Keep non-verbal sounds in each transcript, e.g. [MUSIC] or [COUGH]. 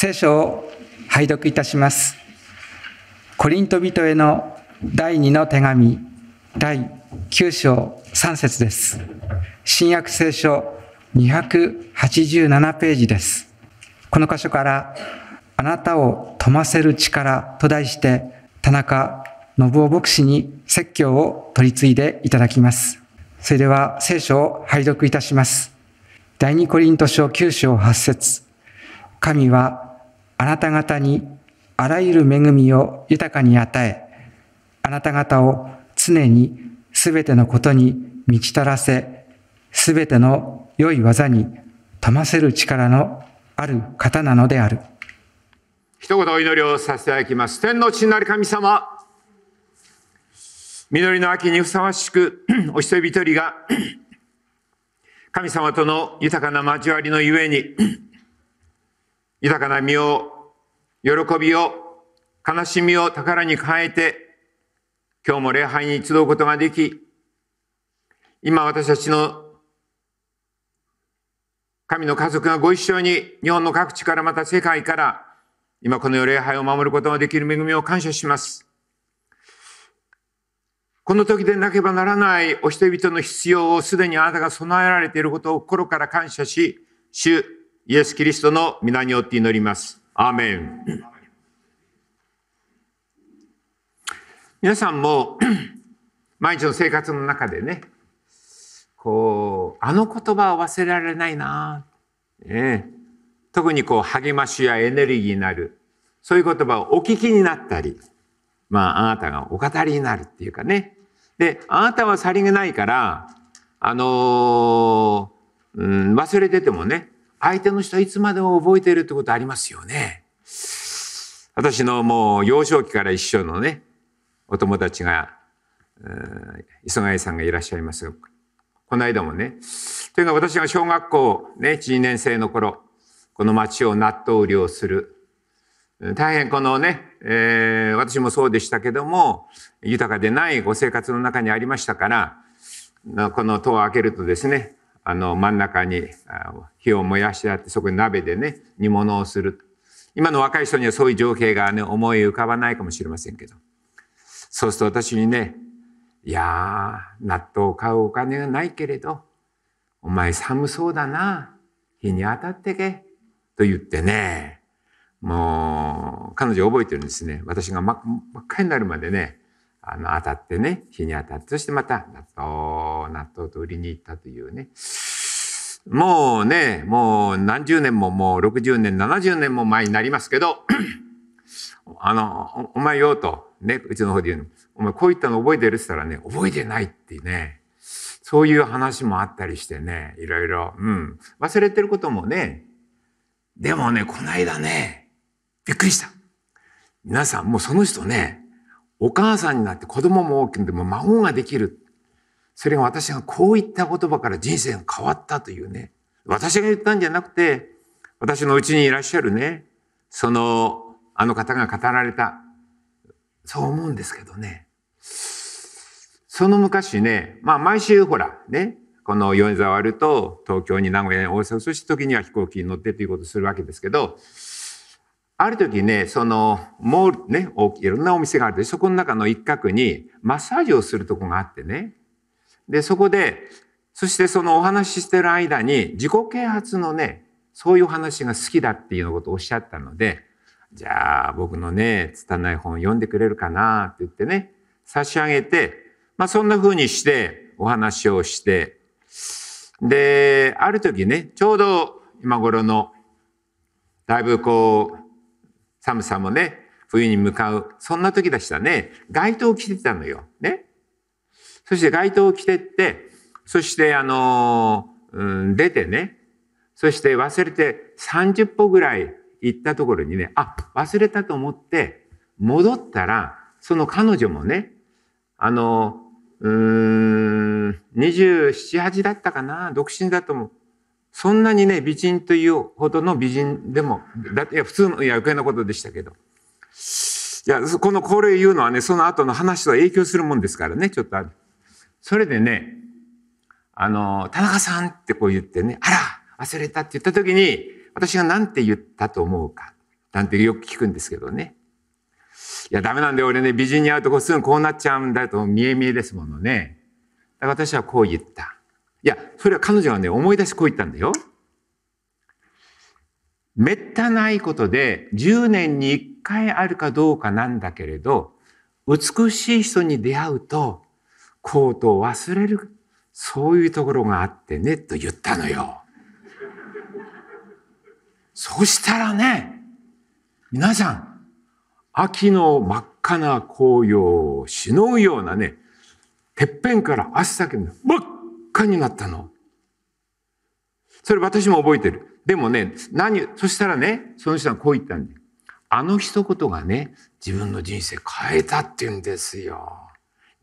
聖書を拝読いたします。コリント人への第2の手紙、第9章3節です。新約聖書287ページです。この箇所から、あなたを富ませる力と題して、田中信夫牧師に説教を取り次いでいただきます。それでは聖書を拝読いたします。第2コリント書9章8節神はあなた方にあらゆる恵みを豊かに与え、あなた方を常にすべてのことに満ち足らせ、すべての良い技にませる力のある方なのである。一言お祈りをさせていただきます。天の地なる神様、実りの秋にふさわしく、お一人一人が、神様との豊かな交わりのゆえに、豊かな身を、喜びを、悲しみを宝に変えて、今日も礼拝に集うことができ、今私たちの神の家族がご一緒に日本の各地からまた世界から今この礼拝を守ることができる恵みを感謝します。この時でなければならないお人々の必要をすでにあなたが備えられていることを心から感謝し、主、イエス・キリストの皆によって祈ります。アーメン。皆さんも [CLEARS THROAT] 毎日の生活の中でね、こう、あの言葉を忘れられないな、ね、特にこう励ましやエネルギーになる、そういう言葉をお聞きになったり、まあ、あなたがお語りになるっていうかね。で、あなたはさりげないから、あのー、うん、忘れててもね、相手の人はいつまでも覚えているってことありますよね。私のもう幼少期から一緒のね、お友達が、磯貝さんがいらっしゃいますが、この間もね、というのは私が小学校、ね、1、2年生の頃、この町を納豆漁をする。大変このね、えー、私もそうでしたけども、豊かでないご生活の中にありましたから、この戸を開けるとですね、あの真ん中に火を燃やしてあってそこに鍋でね煮物をする今の若い人にはそういう情景がね思い浮かばないかもしれませんけどそうすると私にね「いや納豆を買うお金がないけれどお前寒そうだな日に当たってけ」と言ってねもう彼女覚えてるんですね私が真っ赤になるまでねあの、当たってね、日に当たって、そしてまた、納豆、納豆と売りに行ったというね。もうね、もう何十年ももう60年、70年も前になりますけど、[CLEARS THROAT] あの、お前よと、ね、うちの方で言うお前こういったの覚えてるって言ったらね、覚えてないってね、そういう話もあったりしてね、いろいろ、うん、忘れてることもね、でもね、この間ね、びっくりした。皆さん、もうその人ね、お母さんになって子供も大きくても孫ができる。それが私がこういった言葉から人生が変わったというね。私が言ったんじゃなくて、私のうちにいらっしゃるね、その、あの方が語られた。そう思うんですけどね。その昔ね、まあ毎週ほら、ね、この米沢あると東京に名古屋に大阪、そして時には飛行機に乗ってということをするわけですけど、ある時ね、その、もうね、いろんなお店があるで、そこの中の一角にマッサージをするとこがあってね。で、そこで、そしてそのお話ししてる間に自己啓発のね、そういう話が好きだっていうようなことをおっしゃったので、じゃあ僕のね、拙い本読んでくれるかなって言ってね、差し上げて、まあそんな風にしてお話をして、で、ある時ね、ちょうど今頃の、だいぶこう、寒さもね、冬に向かう、そんな時でしたね。街灯を着てたのよ。ね。そして街灯を着てって、そしてあのー、うん、出てね、そして忘れて30歩ぐらい行ったところにね、あ、忘れたと思って戻ったら、その彼女もね、あのー、うーん、27、8だったかな、独身だと思う。そんなにね、美人というほどの美人でも、だいや、普通の、いや、余計なことでしたけど。いや、このこれ言うのはね、その後の話と影響するもんですからね、ちょっとある。それでね、あの、田中さんってこう言ってね、あら、忘れたって言った時に、私が何て言ったと思うか、なんてよく聞くんですけどね。いや、ダメなんで俺ね、美人に会うとこうすぐこうなっちゃうんだと、見え見えですものね。だから私はこう言った。いや、それは彼女はね、思い出しこう言ったんだよ。めったないことで10年に1回あるかどうかなんだけれど、美しい人に出会うと、コートを忘れる、そういうところがあってね、と言ったのよ。そしたらね、皆さん、秋の真っ赤な紅葉をしのぐようなね、てっぺんから足先の真っ家になったの。それ私も覚えてる。でもね、何、そしたらね、その人はこう言ったんだよ。あの一言がね、自分の人生変えたって言うんですよ。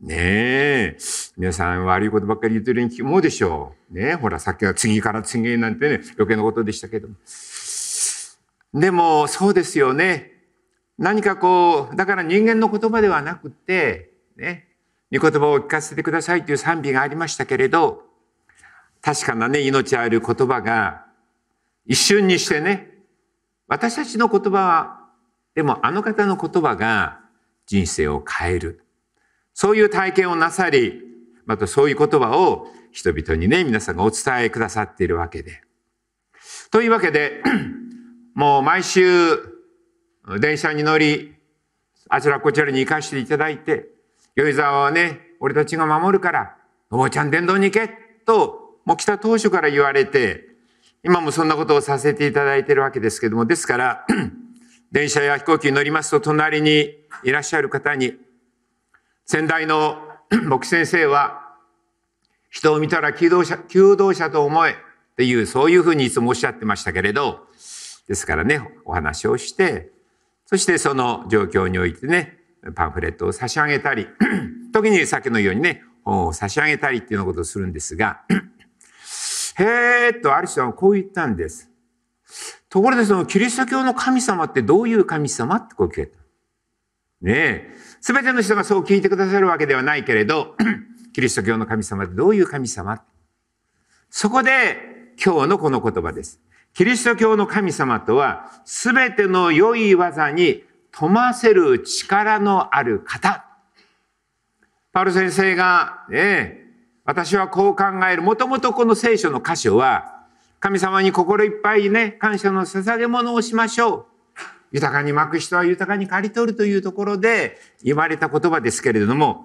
ねえ。皆さん悪いことばっかり言ってるように思うでしょう。ねえ。ほら、さっきは次から次へなんてね、余計なことでしたけど。でも、そうですよね。何かこう、だから人間の言葉ではなくて、ね。御言葉を聞かせてくださいという賛美がありましたけれど、確かなね、命ある言葉が、一瞬にしてね、私たちの言葉は、でもあの方の言葉が人生を変える。そういう体験をなさり、またそういう言葉を人々にね、皆さんがお伝えくださっているわけで。というわけで、[CLEARS THROAT] もう毎週、電車に乗り、あちらこちらに行かせていただいて、米沢はね、俺たちが守るから、お坊ちゃん殿堂に行けともう来た当初から言われて、今もそんなことをさせていただいているわけですけども、ですから、[CLEARS THROAT] 電車や飛行機に乗りますと、隣にいらっしゃる方に、先代の [CLEARS THROAT] 牧先生は、人を見たら求道者、求道者と思えっていう、そういうふうにいつもおっしゃってましたけれど、ですからね、お話をして、そしてその状況においてね、パンフレットを差し上げたり、[CLEARS THROAT] 時にさっきのようにね、本を差し上げたりっていうようなことをするんですが、へえとアリスはこう言ったんです。ところでそのキリスト教の神様ってどういう神様ってこう聞いた。ねえ。すべての人がそう聞いてくださるわけではないけれど、[CLEARS THROAT] キリスト教の神様ってどういう神様そこで今日のこの言葉です。キリスト教の神様とは、すべての良い技に富ませる力のある方。パル先生が、ねえ、私はこう考える。もともとこの聖書の箇所は、神様に心いっぱいね、感謝の捧げ物をしましょう。豊かに巻く人は豊かに刈り取るというところで言われた言葉ですけれども、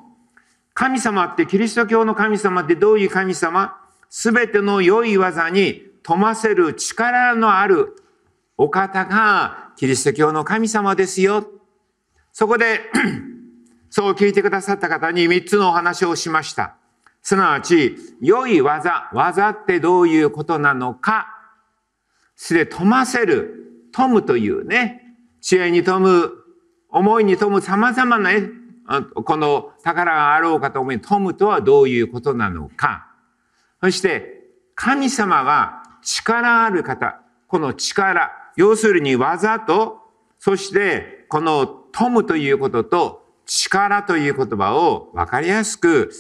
神様ってキリスト教の神様ってどういう神様すべての良い技に富ませる力のあるお方がキリスト教の神様ですよ。そこで [CLEARS THROAT] そう聞いてくださった方に3つのお話をしました。すなわち、良い技、技ってどういうことなのか、すで富ませる、富むというね、知恵に富む、思いに富む様々な、ね、この宝があろうかと思い、富むとはどういうことなのか。そして、神様は力ある方、この力、要するに技と、そしてこの富むということと力という言葉を分かりやすく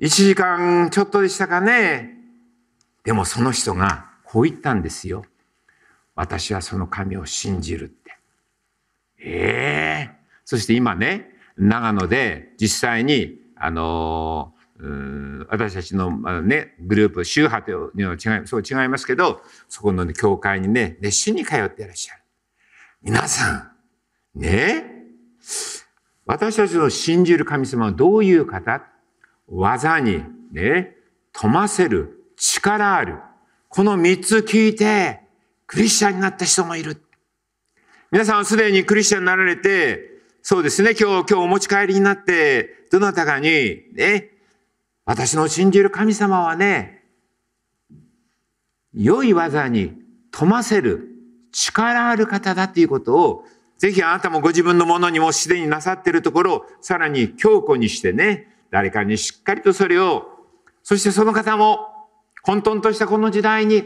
1時間ちょっとでしたかね。でもその人がこう言ったんですよ。私はその神を信じるって。ええー、そして今ね、長野で実際に、あのー、私たちの、まあ、ね、グループ、宗派というのは違い、そう違いますけど、そこの、ね、教会にね、熱心に通っていらっしゃる。皆さん、ね、私たちの信じる神様はどういう方技にね、富ませる力ある。この三つ聞いて、クリスチャンになった人もいる。皆さんはすでにクリスチャンになられて、そうですね、今日、今日お持ち帰りになって、どなたかに、ね、私の信じる神様はね、良い技に富ませる力ある方だっていうことを、ぜひあなたもご自分のものにもすでになさっているところを、さらに強固にしてね、誰かにしっかりとそれを、そしてその方も混沌としたこの時代に、い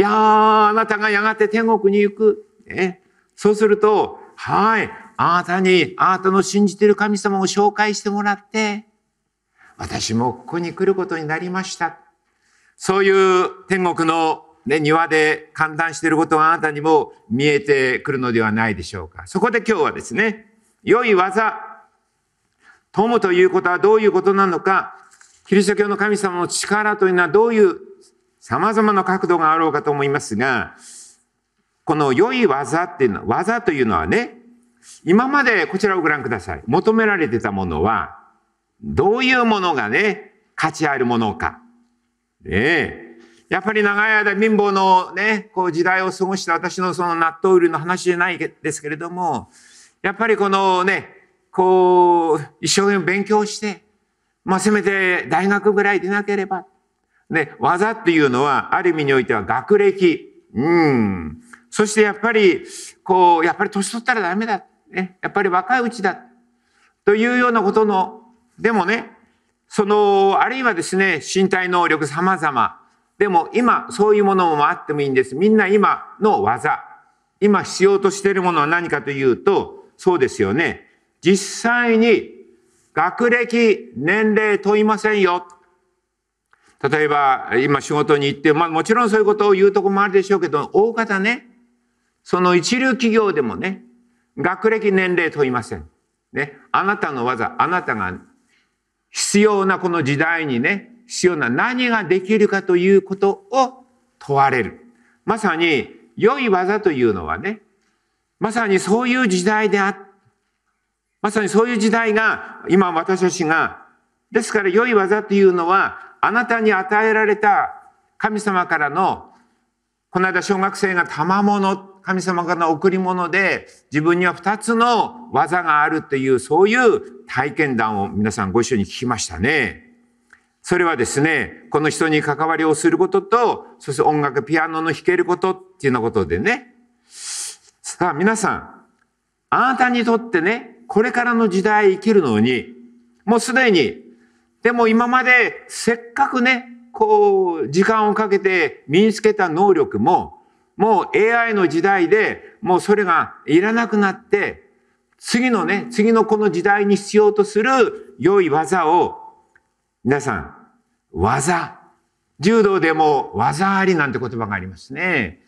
やあ、あなたがやがて天国に行く。ね、そうすると、はい、あなたに、あなたの信じている神様を紹介してもらって、私もここに来ることになりました。そういう天国の、ね、庭で観談していることがあなたにも見えてくるのではないでしょうか。そこで今日はですね、良い技友ということはどういうことなのか、キリスト教の神様の力というのはどういう様々な角度があろうかと思いますが、この良い技っていうのは、技というのはね、今までこちらをご覧ください。求められてたものは、どういうものがね、価値あるものか。ねえ。やっぱり長い間貧乏のね、こう時代を過ごした私のその納豆売りの話じゃないですけれども、やっぱりこのね、こう、一生懸命勉強して、まあ、せめて大学ぐらいでなければ。ね、技っていうのは、ある意味においては学歴。うん。そしてやっぱり、こう、やっぱり年取ったらダメだ。ね、やっぱり若いうちだ。というようなことの、でもね、その、あるいはですね、身体能力様々。でも今、そういうものもあってもいいんです。みんな今の技。今必要としているものは何かというと、そうですよね。実際に学歴、年齢問いませんよ。例えば、今仕事に行って、まあもちろんそういうことを言うとこもあるでしょうけど、大方ね、その一流企業でもね、学歴、年齢問いません。ね、あなたの技、あなたが必要なこの時代にね、必要な何ができるかということを問われる。まさに、良い技というのはね、まさにそういう時代であっまさにそういう時代が今私たちが、ですから良い技というのは、あなたに与えられた神様からの、この間小学生が賜物、神様からの贈り物で自分には2つの技があるという、そういう体験談を皆さんご一緒に聞きましたね。それはですね、この人に関わりをすることと、そして音楽、ピアノの弾けることっていうようなことでね。さあ皆さん、あなたにとってね、これからの時代生きるのに、もうすでに、でも今までせっかくね、こう、時間をかけて身につけた能力も、もう AI の時代で、もうそれがいらなくなって、次のね、次のこの時代に必要とする良い技を、皆さん、技。柔道でも技ありなんて言葉がありますね。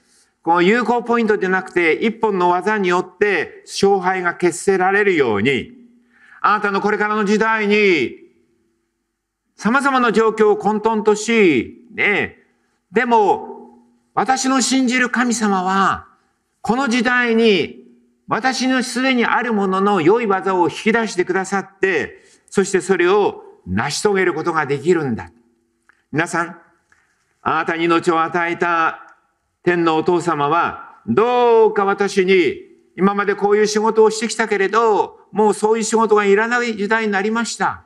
この有効ポイントじゃなくて、一本の技によって勝敗が決せられるように、あなたのこれからの時代に、様々な状況を混沌とし、ね、でも、私の信じる神様は、この時代に、私のすでにあるものの良い技を引き出してくださって、そしてそれを成し遂げることができるんだ。皆さん、あなたに命を与えた天のお父様は、どうか私に、今までこういう仕事をしてきたけれど、もうそういう仕事がいらない時代になりました。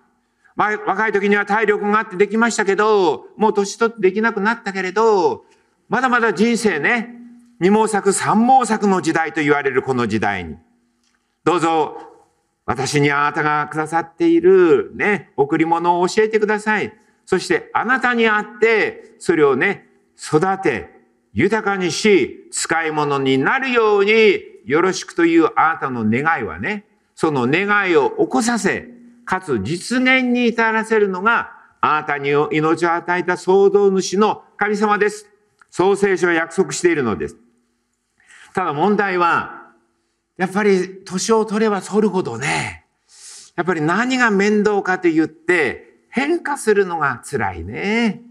若い時には体力があってできましたけど、もう年取ってできなくなったけれど、まだまだ人生ね、二毛作三毛作の時代と言われるこの時代に、どうぞ私にあなたがくださっているね、贈り物を教えてください。そしてあなたに会って、それをね、育て、豊かにし、使い物になるように、よろしくというあなたの願いはね、その願いを起こさせ、かつ実現に至らせるのが、あなたに命を与えた創造主の神様です。創世書は約束しているのです。ただ問題は、やっぱり年を取れば取るほどね、やっぱり何が面倒かと言って変化するのが辛いね。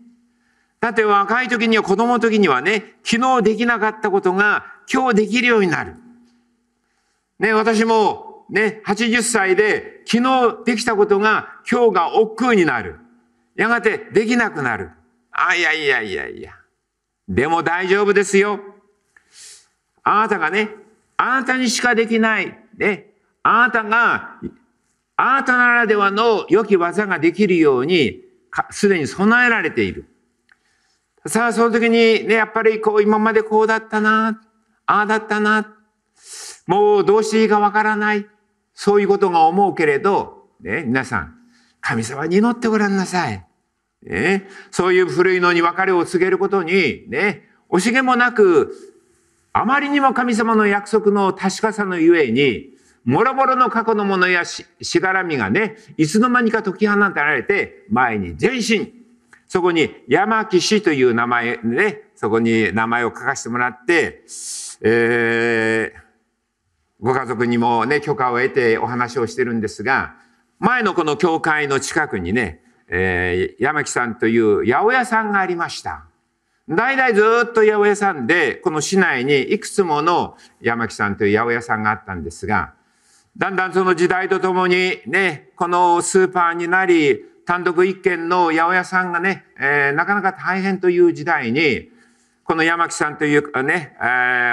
だって若い時には子供の時にはね、昨日できなかったことが今日できるようになる。ね、私もね、80歳で昨日できたことが今日が億劫になる。やがてできなくなる。あ、いやいやいやいや。でも大丈夫ですよ。あなたがね、あなたにしかできない、ね、あなたが、あなたならではの良き技ができるように、すでに備えられている。さあ、その時にね、やっぱりこう、今までこうだったな、ああだったな、もうどうしていいかわからない。そういうことが思うけれど、ね、皆さん、神様に祈ってごらんなさい。ね、そういう古いのに別れを告げることに、ね、惜しげもなく、あまりにも神様の約束の確かさのゆえに、もろもろの過去のものやしがらみがね、いつの間にか解き放たれて、前に前進。そこに山木氏という名前ね、そこに名前を書かせてもらって、えー、ご家族にもね、許可を得てお話をしてるんですが、前のこの教会の近くにね、えー、山木さんという八百屋さんがありました。代々ずっと八百屋さんで、この市内にいくつもの山木さんという八百屋さんがあったんですが、だんだんその時代とともにね、このスーパーになり、単独一軒の八百屋さんがね、えー、なかなか大変という時代に、この山木さんというね、え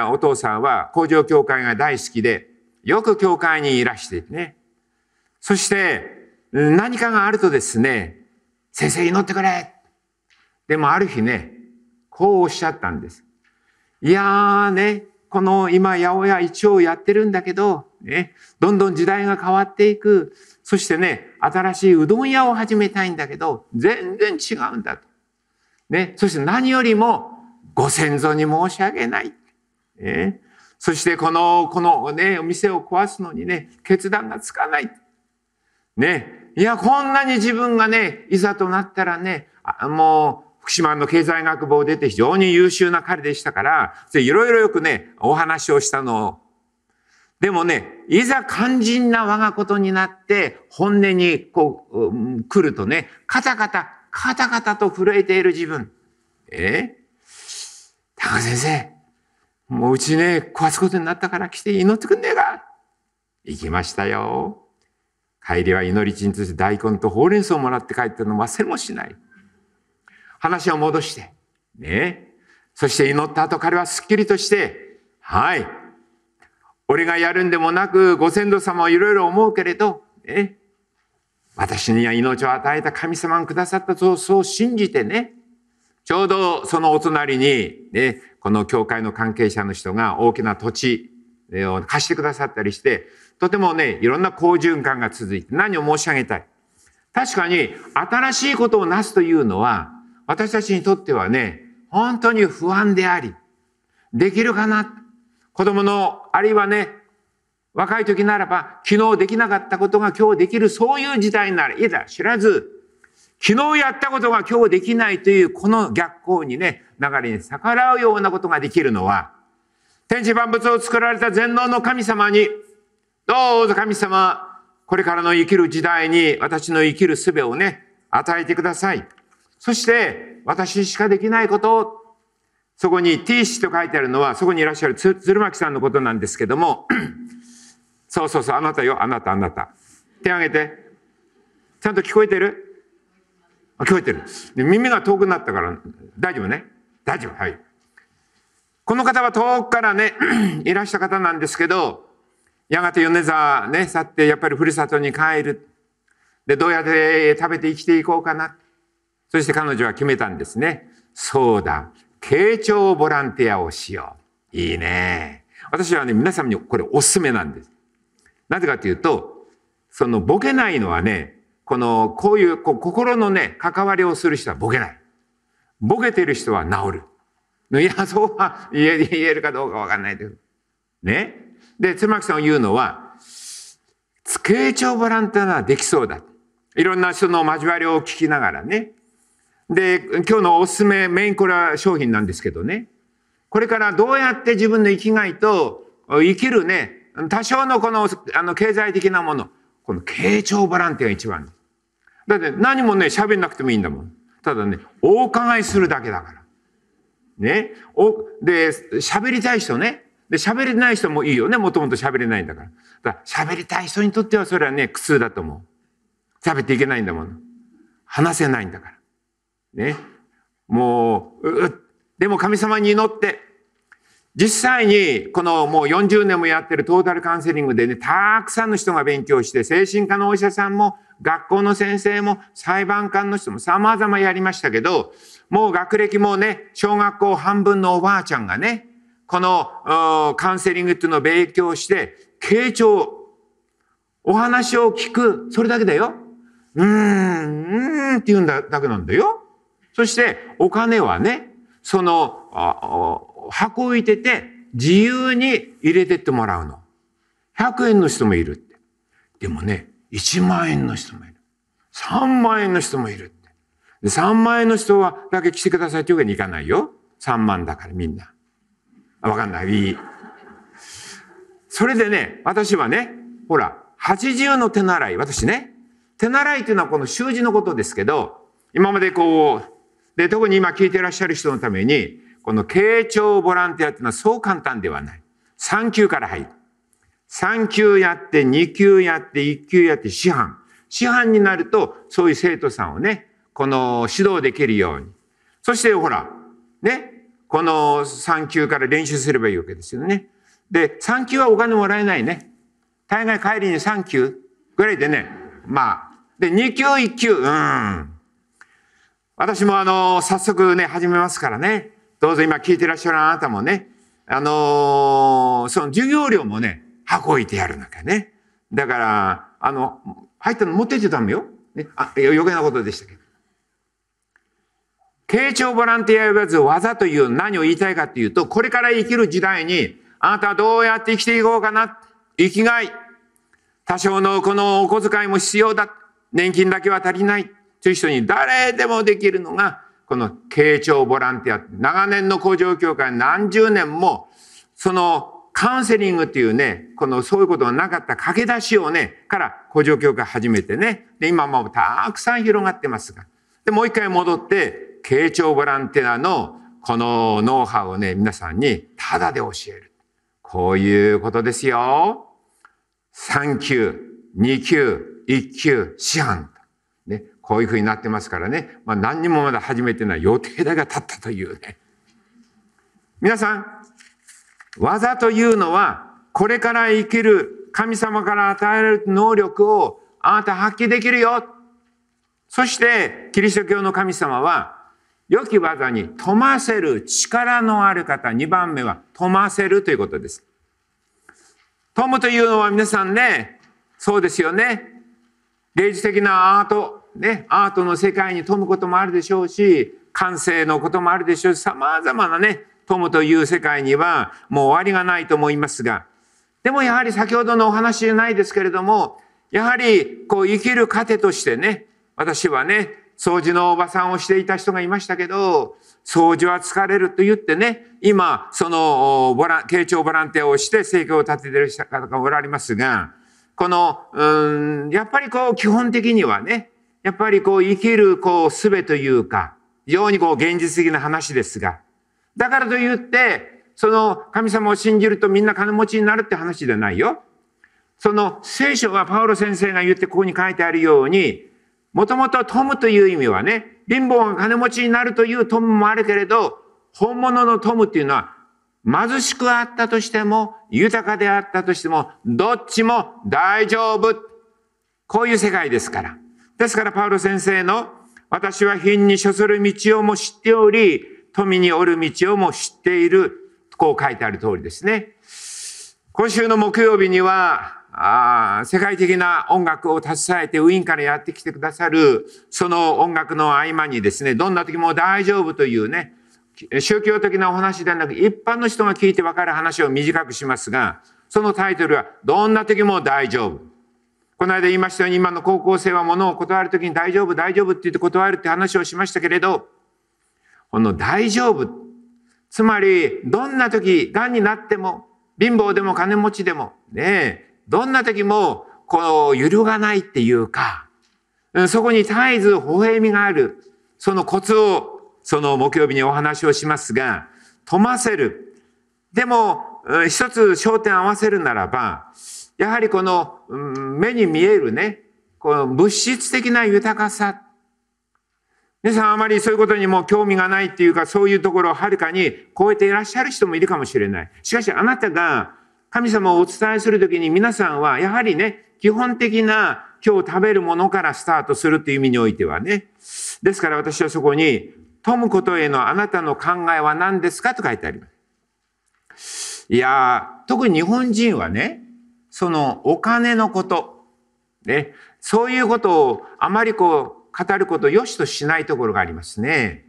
ー、お父さんは工場協会が大好きで、よく教会にいらしてね。そして、何かがあるとですね、先生祈ってくれでもある日ね、こうおっしゃったんです。いやーね、この今、八百屋一応やってるんだけど、ね、どんどん時代が変わっていく。そしてね、新しいうどん屋を始めたいんだけど、全然違うんだと。ね。そして何よりも、ご先祖に申し訳ない。え、ね、そしてこの、このね、お店を壊すのにね、決断がつかない。ね。いや、こんなに自分がね、いざとなったらね、もう、福島の経済学部を出て非常に優秀な彼でしたから、いろいろよくね、お話をしたのをでもね、いざ肝心な我がことになって、本音にこう、うん、来るとね、カタカタ、カタカタと震えている自分。え高先生、もううちね、壊すことになったから来て祈ってくんねえか行きましたよ。帰りは祈り地につて大根とほうれん草をもらって帰ったの忘れもしない。話を戻して、ね。そして祈った後彼はすっきりとして、はい、俺がやるんでもなく、ご先祖様はいろいろ思うけれど、ね、私には命を与えた神様がくださったと、そう信じてね、ちょうどそのお隣に、ね、この教会の関係者の人が大きな土地を貸してくださったりして、とてもね、いろんな好循環が続いて、何を申し上げたい。確かに、新しいことをなすというのは、私たちにとってはね、本当に不安であり、できるかな子供の、あるいはね、若い時ならば、昨日できなかったことが今日できる、そういう時代になる。いざ知らず、昨日やったことが今日できないという、この逆行にね、流れに逆らうようなことができるのは、天地万物を作られた全能の神様に、どうぞ神様、これからの生きる時代に私の生きる術をね、与えてください。そして、私しかできないことをそこに T 氏と書いてあるのは、そこにいらっしゃる鶴巻さんのことなんですけども、[CLEARS THROAT] そうそうそう、あなたよ、あなた、あなた。手挙げて。ちゃんと聞こえてるあ聞こえてる耳が遠くなったから、大丈夫ね。大丈夫。はい。この方は遠くからね、[CLEARS THROAT] いらした方なんですけど、やがて米沢ね、去ってやっぱりふるさとに帰る。で、どうやって食べて生きていこうかな。そして彼女は決めたんですね。そうだ。慶長ボランティアをしよう。いいね。私はね、皆様にこれおすすめなんです。なぜかというと、そのボケないのはね、この、こういうこう心のね、関わりをする人はボケない。ボケてる人は治る。いや、そうは言え言えるかどうかわかんないけど。ね。で、まきさんを言うのは、慶長ボランティアならできそうだ。いろんな人の交わりを聞きながらね。で、今日のおすすめメインコラ商品なんですけどね。これからどうやって自分の生きがいと生きるね、多少のこの、あの、経済的なもの。この傾聴ボランティアが一番。だって何もね、喋んなくてもいいんだもん。ただね、お伺いするだけだから。ね。お、で、喋りたい人ね。で、喋れない人もいいよね。もともと喋れないんだから。だから喋りたい人にとってはそれはね、苦痛だと思う。喋っていけないんだもん。話せないんだから。ね。もう、ううでも神様に祈って、実際にこのもう40年もやってるトータルカウンセリングでね、たくさんの人が勉強して、精神科のお医者さんも、学校の先生も、裁判官の人も様々やりましたけど、もう学歴もね、小学校半分のおばあちゃんがね、このカウンセリングっていうのを勉強して、傾聴、お話を聞く、それだけだよ。うーん、うーんって言うんだだけなんだよ。そしてお金はね、その、箱置いてて自由に入れてってもらうの。100円の人もいるって。でもね、1万円の人もいる。3万円の人もいるって。3万円の人はだけ来てくださいっていうわけにいかないよ。3万だからみんな。わかんない。いい。それでね、私はね、ほら、80の手習い、私ね、手習いっていうのはこの習字のことですけど、今までこう、で、特に今聞いていらっしゃる人のために、この経庁ボランティアっていうのはそう簡単ではない。3級から入る。3級やって、2級やって、1級やって、師範。師範になると、そういう生徒さんをね、この指導できるように。そして、ほら、ね、この3級から練習すればいいわけですよね。で、3級はお金もらえないね。大概帰りに3級ぐらいでね、まあ。で、2級、1級、うん。私もあの、早速ね、始めますからね。どうぞ今聞いてらっしゃるあなたもね、あのー、その授業料もね、箱置いてやるなきゃね。だから、あの、入ったの持って行っゃダメよ。ね、あ、余計なことでしたけど。慶長ボランティア呼ばず技という何を言いたいかというと、これから生きる時代に、あなたはどうやって生きていこうかな。生きがい。多少のこのお小遣いも必要だ。年金だけは足りない。という人に誰でもできるのが、この慶長ボランティア。長年の工場協会何十年も、そのカウンセリングっていうね、このそういうことがなかった駆け出しをね、から工場協会始めてね。で、今もたくさん広がってますが。で、もう一回戻って、慶長ボランティアのこのノウハウをね、皆さんにタダで教える。こういうことですよ。3級、2級、1級、師範。こういうふうになってますからね、まあ、何にもまだ始めてない予定だが立ったというね。皆さん、技というのは、これから生きる神様から与えられる能力をあなた発揮できるよ。そして、キリスト教の神様は、良き技に富ませる力のある方、2番目は富ませるということです。富むというのは皆さんね、そうですよね。芸術的なアートね、アートの世界に富むこともあるでしょうし、感性のこともあるでしょうし、様々なね、富むという世界にはもう終わりがないと思いますが、でもやはり先ほどのお話じゃないですけれども、やはりこう生きる糧としてね、私はね、掃除のおばさんをしていた人がいましたけど、掃除は疲れると言ってね、今、その、ボラ、傾聴ボランティアをして生計を立ててる方がおられますが、この、うん、やっぱりこう、基本的にはね、やっぱりこう生きるこう術というか、非常にこう現実的な話ですが、だからといって、その神様を信じるとみんな金持ちになるって話じゃないよ。その聖書はパウロ先生が言ってここに書いてあるように、もともとトムという意味はね、貧乏が金持ちになるというトムもあるけれど、本物のトムっていうのは貧しくあったとしても、豊かであったとしても、どっちも大丈夫。こういう世界ですから。ですからパウロ先生の私は貧に処する道をも知っており、富におる道をも知っている。こう書いてある通りですね。今週の木曜日には、あ世界的な音楽を携えてウィーンからやってきてくださる、その音楽の合間にですね、どんな時も大丈夫というね、宗教的なお話ではなく、一般の人が聞いてわかる話を短くしますが、そのタイトルは、どんな時も大丈夫。この間言いましたように今の高校生はものを断るときに大丈夫大丈夫って言って断るって話をしましたけれどこの大丈夫つまりどんなき、がんになっても貧乏でも金持ちでもねどんなときもこう揺るがないっていうかそこに絶えず微笑みがあるそのコツをその木曜日にお話をしますが、飛ませる。でも、一つ焦点合わせるならば、やはりこの、目に見えるね、この物質的な豊かさ。皆さんあまりそういうことにも興味がないっていうか、そういうところをはるかに超えていらっしゃる人もいるかもしれない。しかしあなたが神様をお伝えするときに皆さんはやはりね、基本的な今日食べるものからスタートするという意味においてはね。ですから私はそこに、富むことへのあなたの考えは何ですかと書いてあります。いやー、特に日本人はね、そのお金のこと、ね、そういうことをあまりこう語ることを良しとしないところがありますね。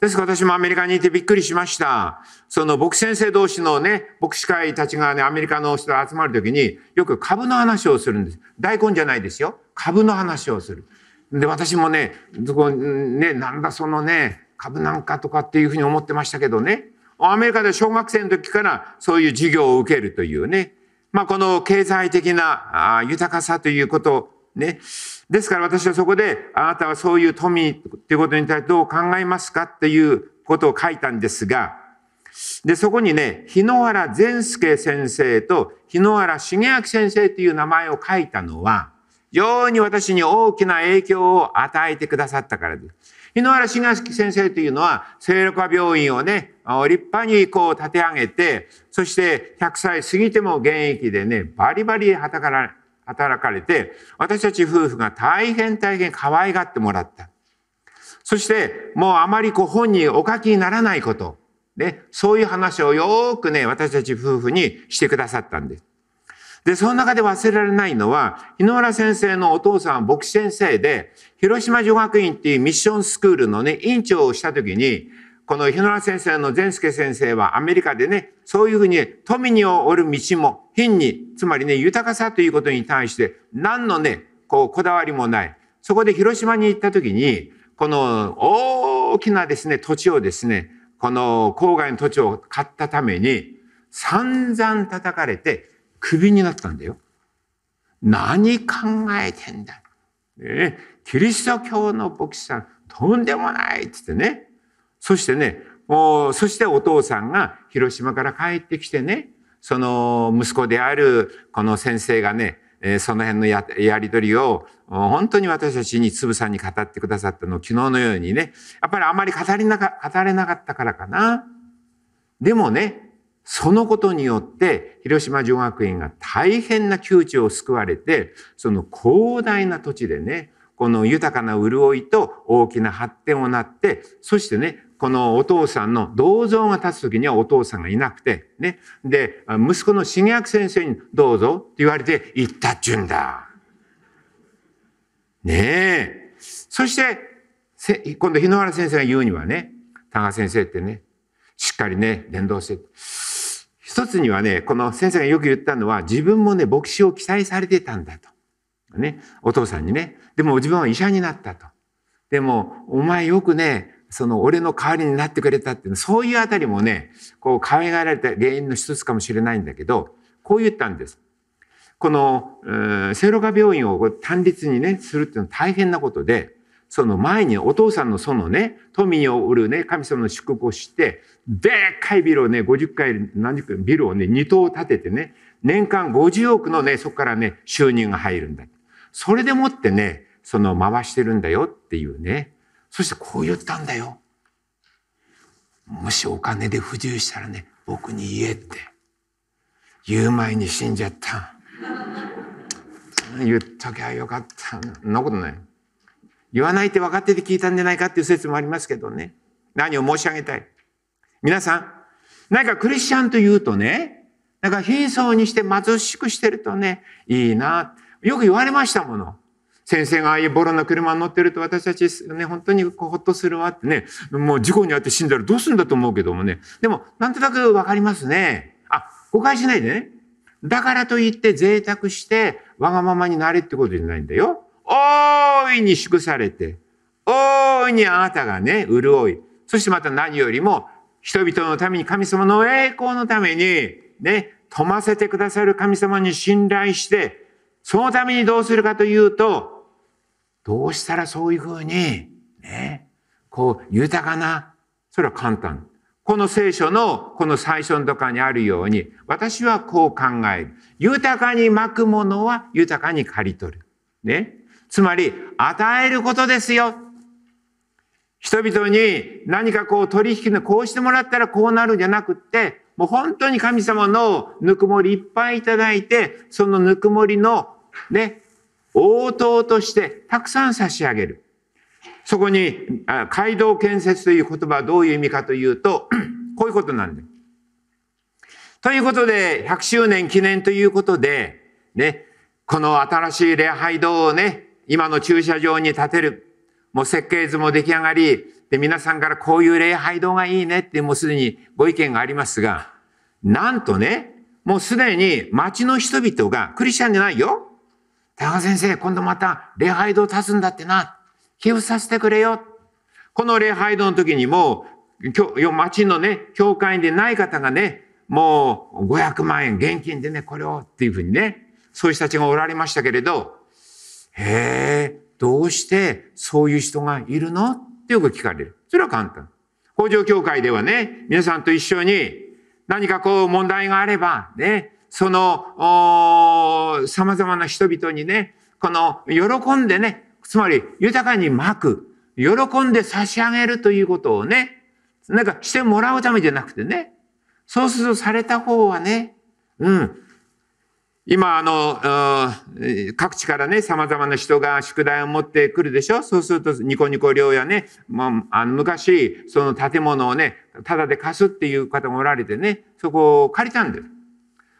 ですから私もアメリカにいてびっくりしました。その牧先生同士のね、牧師会たちがね、アメリカの人が集まるときに、よく株の話をするんです。大根じゃないですよ。株の話をする。で、私もね、そこ、ね、なんだそのね、株なんかとかっていうふうに思ってましたけどね。アメリカで小学生の時からそういう授業を受けるというね。まあ、この経済的な豊かさということね。ですから私はそこで、あなたはそういう富ということに対してどう考えますかということを書いたんですが、で、そこにね、日野原善介先生と日野原茂明先生という名前を書いたのは、非常に私に大きな影響を与えてくださったからです。日野原信介先生というのは、聖力化病院をね、立派にこう立て上げて、そして100歳過ぎても現役でね、バリバリ働かれ働かれて、私たち夫婦が大変大変可愛がってもらった。そして、もうあまりこう本にお書きにならないこと、ね、そういう話をよくね、私たち夫婦にしてくださったんです。で、その中で忘れられないのは、日野原先生のお父さんは牧師先生で、広島女学院っていうミッションスクールのね、委員長をした時に、この日野原先生の善助先生はアメリカでね、そういうふうに、富におる道も、貧に、つまりね、豊かさということに対して、何のね、こう、こだわりもない。そこで広島に行った時に、この大きなですね、土地をですね、この郊外の土地を買ったために、散々叩かれて、クビになったんだよ。何考えてんだ。ね、キリスト教の牧師さん、とんでもないっつってね。そしてね、もう、そしてお父さんが広島から帰ってきてね、その息子であるこの先生がね、えその辺のやり取りを本当に私たちにつぶさに語ってくださったのを昨日のようにね、やっぱりあまり語りなか語れなかったからかな。でもね、そのことによって広島女学院が大変な窮地を救われてその広大な土地でねこの豊かな潤いと大きな発展をなってそしてねこのお父さんの銅像が立つ時にはお父さんがいなくてねで息子の重役先生に「どうぞ」って言われて行ったっちゅうんだ。ねえ。そして今度日野原先生が言うにはね多賀先生ってねしっかりね伝道して。一つにはね、この先生がよく言ったのは、自分もね、牧師を記載されてたんだと。ね、お父さんにね。でも自分は医者になったと。でも、お前よくね、その俺の代わりになってくれたっていう、そういうあたりもね、こう可愛がられた原因の一つかもしれないんだけど、こう言ったんです。この、えセロ加病院を単立にね、するっていうのは大変なことで、その前にお父さんのそのね、富を売るね、神様の祝福をして、でっかいビルをね、50回、何十回ビルをね、2棟建ててね、年間50億のね、そこからね、収入が入るんだ。それでもってね、その回してるんだよっていうね。そしてこう言ったんだよ。もしお金で不自由したらね、僕に言えって。言う前に死んじゃった。[LAUGHS] 言っときゃよかった。そんなことない。言わないって分かってて聞いたんじゃないかっていう説もありますけどね。何を申し上げたい。皆さん、なんかクリスチャンというとね、なんか貧相にして貧しくしてるとね、いいな。よく言われましたもの。先生がああいうボロな車に乗ってると私たちね、本当にこうほっとするわってね、もう事故に遭って死んだらどうするんだと思うけどもね。でも、なんとなくわかりますね。あ、誤解しないでね。だからといって贅沢してわがままになれってことじゃないんだよ。大いに祝されて、大いにあなたがね、潤い、そしてまた何よりも、人々のために神様の栄光のために、ね、富ませてくださる神様に信頼して、そのためにどうするかというと、どうしたらそういうふうに、ね、こう、豊かな、それは簡単。この聖書の、この最初のとかにあるように、私はこう考える。豊かに巻くものは豊かに刈り取る。ね。つまり、与えることですよ。人々に何かこう取引のこうしてもらったらこうなるんじゃなくって、もう本当に神様のぬくもりいっぱいいただいて、そのぬくもりのね、応答としてたくさん差し上げる。そこに、街道建設という言葉はどういう意味かというと、[CLEARS THROAT] こういうことなんです。ということで、100周年記念ということで、ね、この新しい礼拝堂をね、今の駐車場に建てる。もう設計図も出来上がり、で、皆さんからこういう礼拝堂がいいねってもうすでにご意見がありますが、なんとね、もうすでに町の人々が、クリスチャンじゃないよ。田中先生、今度また礼拝堂立つんだってな。寄付させてくれよ。この礼拝堂の時にもう、町のね、教会でない方がね、もう500万円現金でね、これをっていうふうにね、そういう人たちがおられましたけれど、へえ、どうしてそういう人がいるのってよく聞かれる。それは簡単。工場協会ではね、皆さんと一緒に何かこう問題があれば、ね、その、様々な人々にね、この、喜んでね、つまり豊かに巻く、喜んで差し上げるということをね、なんかしてもらうためじゃなくてね、そうするとされた方はね、うん、今、あの、各地からね、様々な人が宿題を持ってくるでしょそうすると、ニコニコ寮やね、まあ、あの昔、その建物をね、タダで貸すっていう方もおられてね、そこを借りたんです。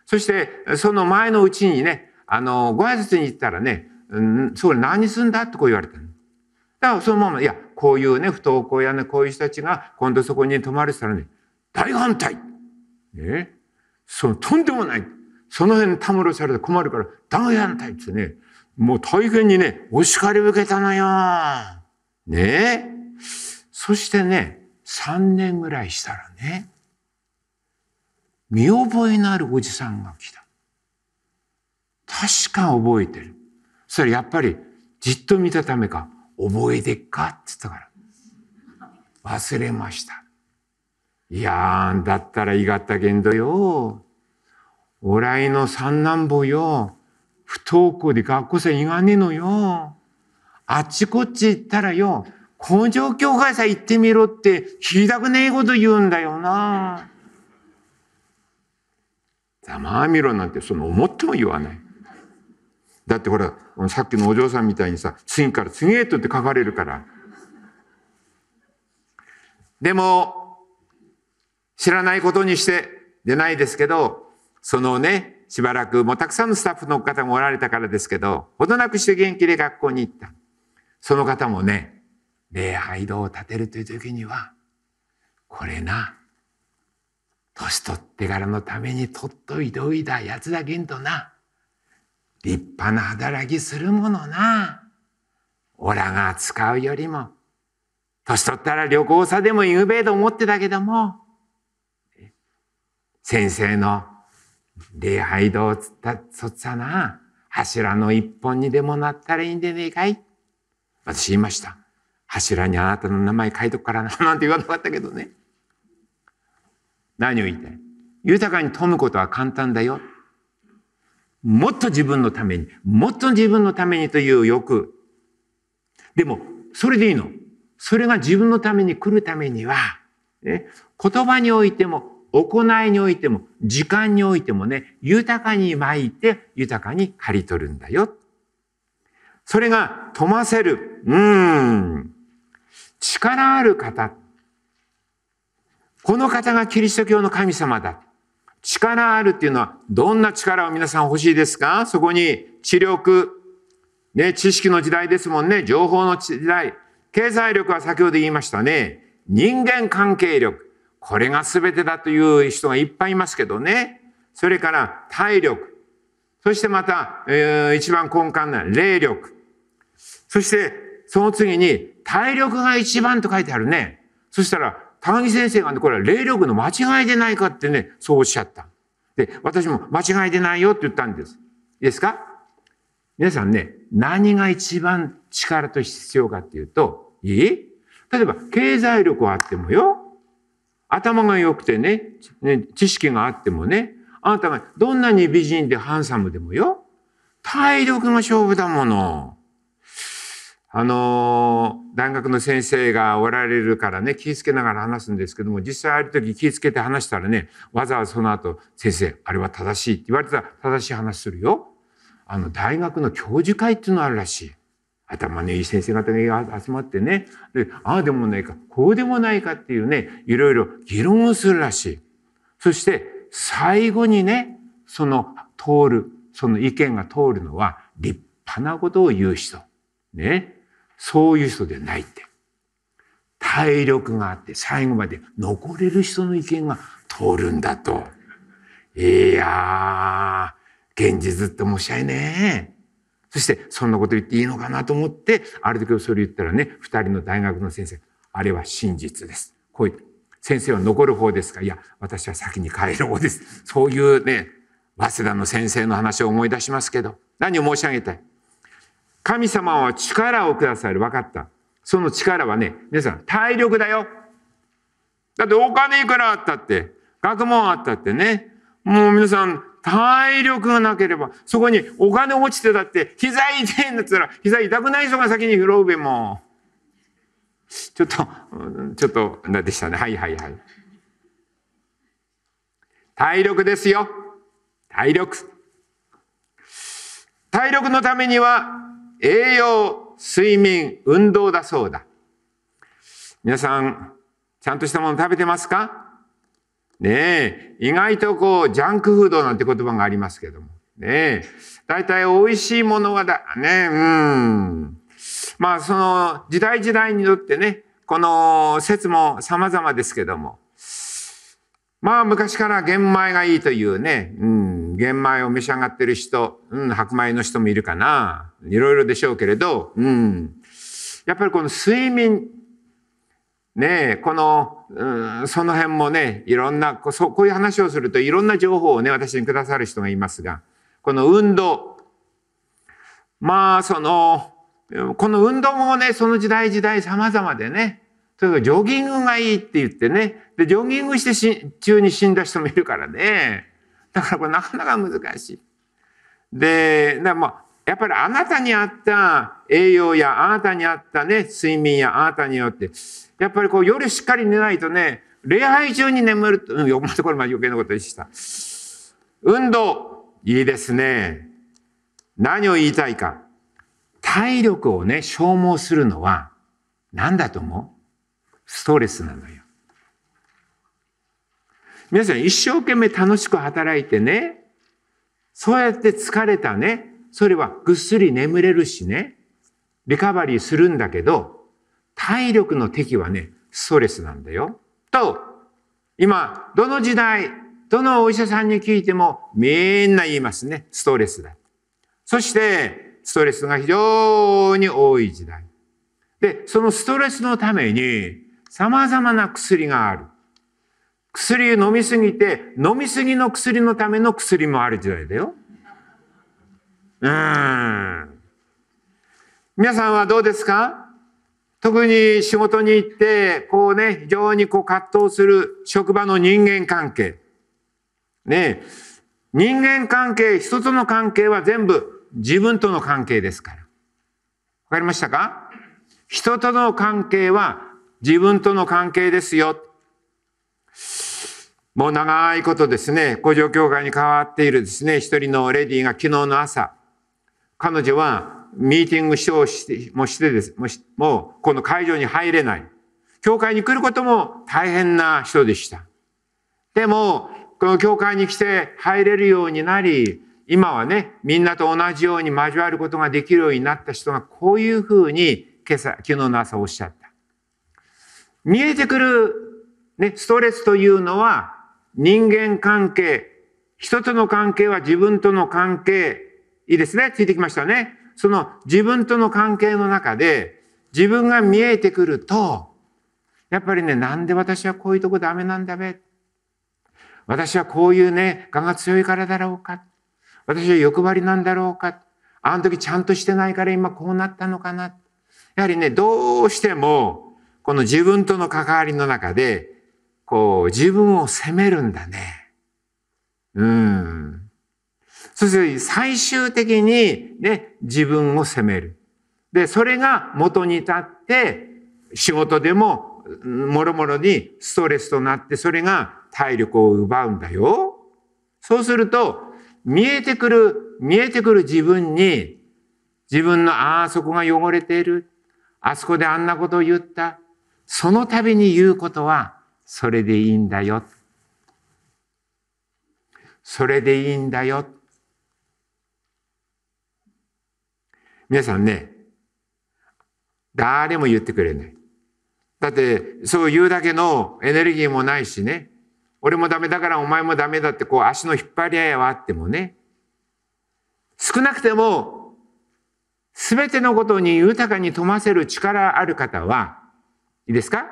そして、その前のうちにね、あの、ご挨拶に行ったらね、うん、それ何すんだってこう言われただからそのまま、いや、こういうね、不登校やね、こういう人たちが今度そこに泊まるてたらね、大反対えそのとんでもないその辺たむろされて困るから、ダメやんたいってね、もう大変にね、お叱り受けたのよ。ねえ。そしてね、3年ぐらいしたらね、見覚えのあるおじさんが来た。確か覚えてる。それやっぱりじっと見たためか、覚えてっかって言ったから。忘れました。いやー、だったらいがったけんどよ。おらいの三男坊よ。不登校で学校生いがねえのよ。あっちこっち行ったらよ、工場協会さ行ってみろって聞きたくねえこと言うんだよな。ざまあみろなんてその思っても言わない。だってほら、さっきのお嬢さんみたいにさ、次から次へとって書かれるから。でも、知らないことにして、出ないですけど、そのね、しばらくもうたくさんのスタッフの方もおられたからですけど、ほどなくして元気で学校に行った。その方もね、礼拝堂を建てるという時には、これな、年取ってからのために取っといておいたやつだけんとな、立派な働きするものな。オラが使うよりも、年取ったら旅行さでも言うべえと思ってたけども、先生の礼拝堂つった、そっさな、柱の一本にでもなったらいいんでねえかい私言いました。柱にあなたの名前書いとくからな、[LAUGHS] なんて言わなかったけどね。何を言いたい豊かに富むことは簡単だよ。もっと自分のために、もっと自分のためにという欲。でも、それでいいの。それが自分のために来るためには、ね、言葉においても、行いにおいても、時間においてもね、豊かに巻いて、豊かに刈り取るんだよ。それが、富ませる。うん。力ある方。この方がキリスト教の神様だ。力あるっていうのは、どんな力を皆さん欲しいですかそこに、知力。ね、知識の時代ですもんね。情報の時代。経済力は先ほど言いましたね。人間関係力。これが全てだという人がいっぱいいますけどね。それから体力。そしてまた、えー、一番根幹な霊力。そして、その次に体力が一番と書いてあるね。そしたら、高木先生がね、これは霊力の間違いでないかってね、そうおっしゃった。で、私も間違いでないよって言ったんです。いいですか皆さんね、何が一番力と必要かっていうと、いい例えば、経済力はあってもよ。頭が良くてね、ね知識があってもね、あなたがどんなに美人でハンサムでもよ、体力が勝負だもの。あのー、大学の先生がおられるからね、気をつけながら話すんですけども、実際ある時気をつけて話したらね、わざわざその後、先生、あれは正しいって言われたら正しい話するよ。あの、大学の教授会っていうのあるらしい。頭のいい先生方が集まってね、で、ああでもないか、こうでもないかっていうね、いろいろ議論をするらしい。そして、最後にね、その通る、その意見が通るのは立派なことを言う人。ね。そういう人でないって。体力があって最後まで残れる人の意見が通るんだと。いやー、現実って面白いね。そして、そんなこと言っていいのかなと思って、ある時それ言ったらね、二人の大学の先生、あれは真実です。こう先生は残る方ですかいや、私は先に帰る方です。そういうね、早稲田の先生の話を思い出しますけど、何を申し上げたい神様は力をくださる。分かった。その力はね、皆さん、体力だよ。だってお金いくらあったって、学問あったってね、もう皆さん、体力がなければ、そこにお金落ちてたって、膝痛いんだったら、膝痛くない人が先に拾うべも。ちょっと、ちょっと、なでしたね。はいはいはい。体力ですよ。体力。体力のためには、栄養、睡眠、運動だそうだ。皆さん、ちゃんとしたもの食べてますかねえ、意外とこう、ジャンクフードなんて言葉がありますけども。ねえ、大体美味しいものがだ、ねうん。まあ、その、時代時代によってね、この説も様々ですけども。まあ、昔から玄米がいいというね、うん、玄米を召し上がってる人、うん、白米の人もいるかな。いろいろでしょうけれど、うん。やっぱりこの睡眠、ねえ、この、うん、その辺もね、いろんなこう、こういう話をするといろんな情報をね、私にくださる人がいますが、この運動。まあ、その、この運動もね、その時代時代様々でね、とえかジョギングがいいって言ってね、で、ジョギングしてし中に死んだ人もいるからね。だからこれなかなか難しい。で、まあ、やっぱりあなたにあった栄養や、あなたにあったね、睡眠や、あなたによって、やっぱりこう夜しっかり寝ないとね、礼拝中に眠る、うん、横のところまで余計なことでした。運動、いいですね。何を言いたいか。体力をね、消耗するのは、何だと思うストレスなのよ。皆さん一生懸命楽しく働いてね、そうやって疲れたね、それはぐっすり眠れるしね、リカバリーするんだけど、体力の敵はね、ストレスなんだよ。と、今、どの時代、どのお医者さんに聞いても、みんな言いますね。ストレスだ。そして、ストレスが非常に多い時代。で、そのストレスのために、様々な薬がある。薬を飲みすぎて、飲みすぎの薬のための薬もある時代だよ。うん。皆さんはどうですか特に仕事に行って、こうね、非常にこう葛藤する職場の人間関係。ね人間関係、人との関係は全部自分との関係ですから。わかりましたか人との関係は自分との関係ですよ。もう長いことですね、工場協会に変わっているですね、一人のレディーが昨日の朝、彼女はミーティングしてもしてです、もうこの会場に入れない。教会に来ることも大変な人でした。でも、この教会に来て入れるようになり、今はね、みんなと同じように交わることができるようになった人がこういうふうに今朝、昨日の朝おっしゃった。見えてくる、ね、ストレスというのは人間関係、人との関係は自分との関係、いいですね。ついてきましたね。その自分との関係の中で自分が見えてくると、やっぱりね、なんで私はこういうとこダメなんだべ。私はこういうね、我が強いからだろうか。私は欲張りなんだろうか。あの時ちゃんとしてないから今こうなったのかな。やはりね、どうしても、この自分との関わりの中で、こう、自分を責めるんだね。うん。そして最終的にね、自分を責める。で、それが元に立って、仕事でも、もろもろにストレスとなって、それが体力を奪うんだよ。そうすると、見えてくる、見えてくる自分に、自分の、ああ、そこが汚れている。あそこであんなことを言った。その度に言うことは、それでいいんだよ。それでいいんだよ。皆さんね、誰も言ってくれない。だって、そう言うだけのエネルギーもないしね、俺もダメだからお前もダメだって、こう足の引っ張り合いはあってもね、少なくても、すべてのことに豊かに富ませる力ある方は、いいですか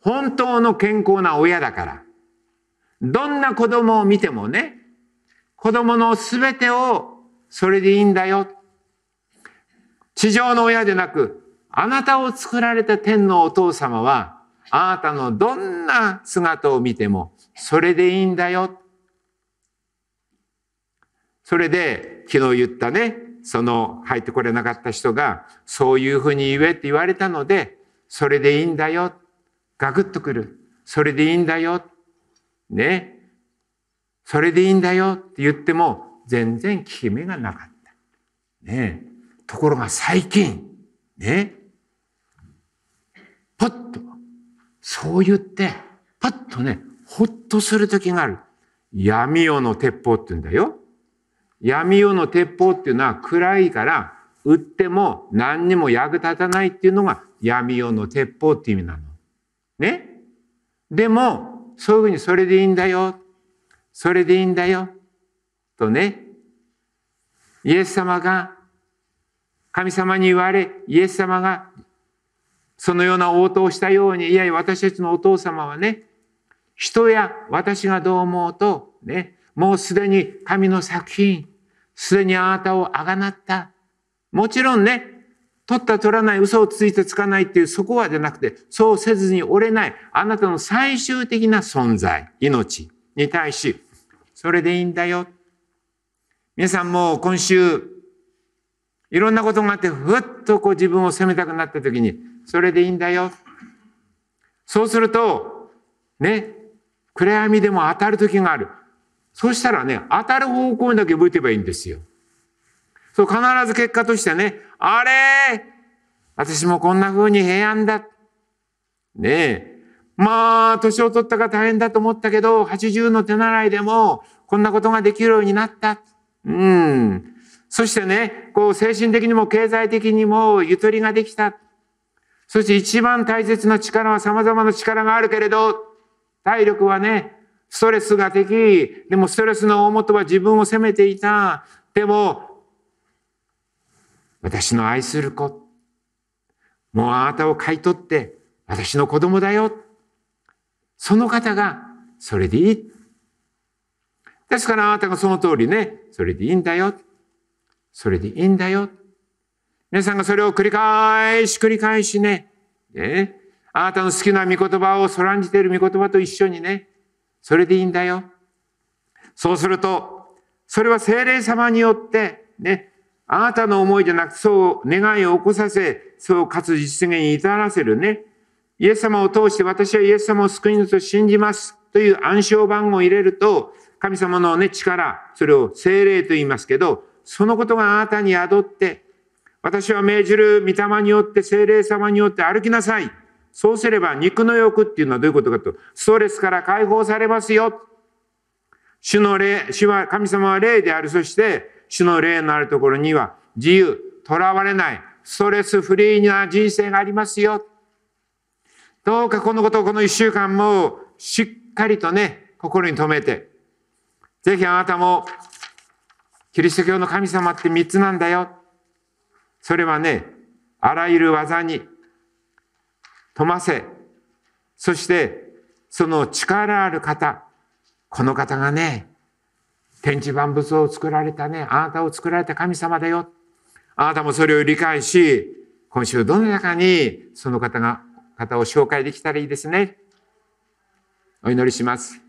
本当の健康な親だから、どんな子供を見てもね、子供のすべてをそれでいいんだよ。地上の親でなく、あなたを作られた天のお父様は、あなたのどんな姿を見ても、それでいいんだよ。それで、昨日言ったね、その入ってこれなかった人が、そういうふうに言えって言われたので、それでいいんだよ。ガクッとくる。それでいいんだよ。ね。それでいいんだよって言っても、全然効き目がなかった。ねえ。ところが最近、ね、パッと、そう言って、パッとね、ほっとする時がある。闇夜の鉄砲って言うんだよ。闇夜の鉄砲っていうのは暗いから、売っても何にも役立たないっていうのが闇夜の鉄砲って意味なの。ねでも、そういうふうにそれでいいんだよ。それでいいんだよ。とね、イエス様が神様に言われ、イエス様がそのような応答をしたように、いやいや、私たちのお父様はね、人や私がどう思うと、ね、もうすでに神の作品、すでにあなたをあがなった。もちろんね、取った取らない、嘘をついてつかないっていうそこはじゃなくて、そうせずに折れない、あなたの最終的な存在、命に対し、それでいいんだよ。皆さんもう今週、いろんなことがあって、ふっとこう自分を責めたくなった時に、それでいいんだよ。そうすると、ね、暗闇でも当たる時がある。そしたらね、当たる方向にだけ向いてばいいんですよ。そう、必ず結果としてね、あれ私もこんな風に平安だ。ねえ。まあ、年を取ったから大変だと思ったけど、80の手習いでも、こんなことができるようになった。うん。そしてね、こう精神的にも経済的にもゆとりができた。そして一番大切な力は様々な力があるけれど、体力はね、ストレスがき、でもストレスの大元は自分を責めていた。でも、私の愛する子。もうあなたを買い取って、私の子供だよ。その方が、それでいい。ですからあなたがその通りね、それでいいんだよ。それでいいんだよ。皆さんがそれを繰り返し繰り返しね、ね、あなたの好きな御言葉をそらんじている御言葉と一緒にね、それでいいんだよ。そうすると、それは精霊様によって、ね、あなたの思いじゃなく、そう願いを起こさせ、そうかつ実現に至らせるね。イエス様を通して私はイエス様を救い主と信じますという暗証番号を入れると、神様のね、力、それを精霊と言いますけど、そのことがあなたに宿って、私は命じる御霊によって精霊様によって歩きなさい。そうすれば肉の欲っていうのはどういうことかと。ストレスから解放されますよ。主の霊、主は、神様は霊である。そして、主の霊のあるところには自由、とらわれない、ストレスフリーな人生がありますよ。どうかこのことをこの一週間もしっかりとね、心に留めて、ぜひあなたもキリスト教の神様って3つなんだよ。それはね、あらゆる技に富ませ、そしてその力ある方、この方がね、天地万物を作られたね、あなたを作られた神様だよ。あなたもそれを理解し、今週どの中にその方が、方を紹介できたらいいですね。お祈りします。